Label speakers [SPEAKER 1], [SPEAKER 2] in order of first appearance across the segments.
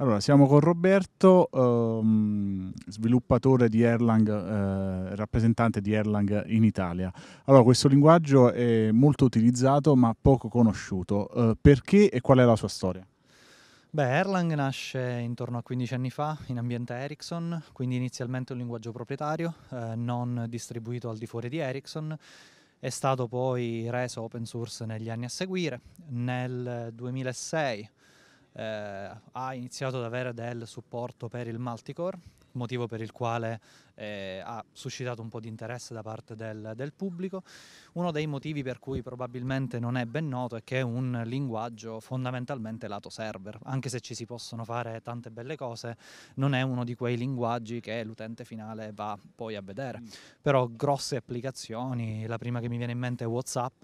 [SPEAKER 1] Allora, siamo con Roberto, ehm, sviluppatore di Erlang, eh, rappresentante di Erlang in Italia. Allora, questo linguaggio è molto utilizzato ma poco conosciuto. Eh, perché e qual è la sua storia?
[SPEAKER 2] Beh, Erlang nasce intorno a 15 anni fa in ambiente Ericsson, quindi inizialmente un linguaggio proprietario, eh, non distribuito al di fuori di Ericsson è stato poi reso open source negli anni a seguire. Nel 2006 eh, ha iniziato ad avere del supporto per il multicore, motivo per il quale eh, ha suscitato un po' di interesse da parte del, del, pubblico. Uno dei motivi per cui probabilmente non è ben noto è che è un linguaggio fondamentalmente lato server, anche se ci si possono fare tante belle cose, non è uno di quei linguaggi che l'utente finale va poi a vedere. Mm. Però grosse applicazioni, la prima che mi viene in mente è WhatsApp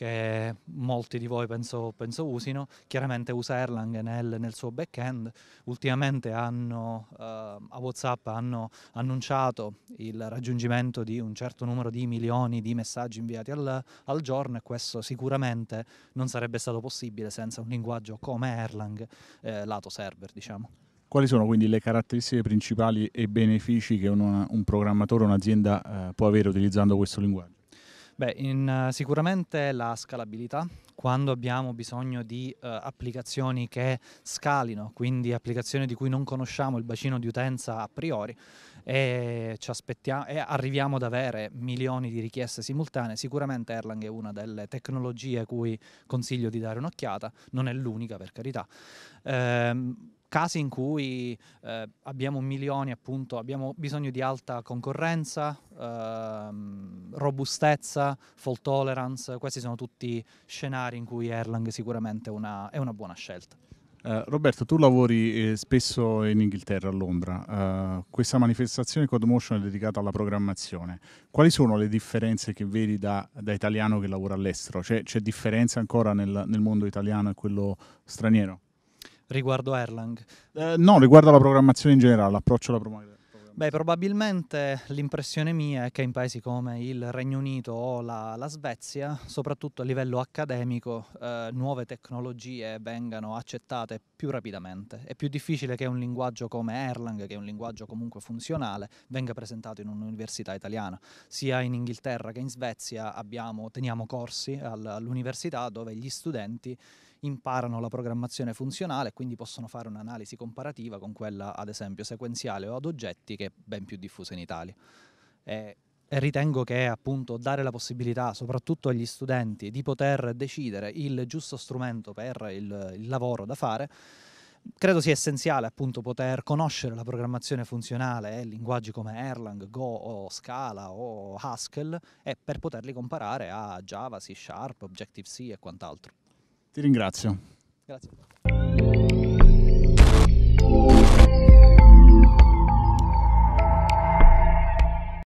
[SPEAKER 2] che molti di voi penso, penso usino, chiaramente usa Erlang nel, nel suo back-end, ultimamente hanno, eh, a Whatsapp hanno annunciato il raggiungimento di un certo numero di milioni di messaggi inviati al, al giorno e questo sicuramente non sarebbe stato possibile senza un linguaggio come Erlang, eh, lato server diciamo.
[SPEAKER 1] Quali sono quindi le caratteristiche principali e benefici che un, un programmatore un'azienda eh, può avere utilizzando questo
[SPEAKER 2] linguaggio? Beh, in, eh, sicuramente la scalabilità, quando abbiamo bisogno di uh, applicazioni che scalino, quindi applicazioni di cui non conosciamo il bacino di utenza a priori e, e arriviamo ad avere milioni di richieste simultanee, sicuramente Erlang è una delle tecnologie a cui consiglio di dare un'occhiata, non è l'unica per carità. Eh, casi in cui eh, abbiamo milioni, appunto, abbiamo bisogno di alta concorrenza, ehm, robustezza, fault tolerance, questi sono tutti scenari in cui Erlang sicuramente una, è una buona scelta.
[SPEAKER 1] Uh, Roberto, tu lavori eh, spesso in Inghilterra, a Londra. Uh, questa manifestazione CodeMotion è dedicata alla programmazione. Quali sono le differenze che vedi da, da italiano che lavora all'estero? C'è, c'è differenza ancora nel, nel mondo italiano e quello straniero?
[SPEAKER 2] Riguardo Erlang? Eh, no, riguardo alla
[SPEAKER 1] programmazione in generale, l'approccio alla programmazione.
[SPEAKER 2] Beh, probabilmente l'impressione mia è che in paesi come il Regno Unito o la, la Svezia, soprattutto a livello accademico, eh, nuove tecnologie vengano accettate più rapidamente. È più difficile che un linguaggio come Erlang, che è un linguaggio comunque funzionale, venga presentato in un'università italiana. Sia in Inghilterra che in Svezia abbiamo, teniamo corsi all'università dove gli studenti imparano la programmazione funzionale e quindi possono fare un'analisi comparativa con quella, ad esempio, sequenziale o ad oggetti, che è ben più diffusa in Italia. E ritengo che appunto dare la possibilità soprattutto agli studenti di poter decidere il giusto strumento per il, il lavoro da fare credo sia essenziale appunto poter conoscere la programmazione funzionale e eh, linguaggi come Erlang, Go o Scala o Haskell e per poterli comparare a Java, C Sharp, Objective-C e quant'altro.
[SPEAKER 1] Ti ringrazio. Grazie.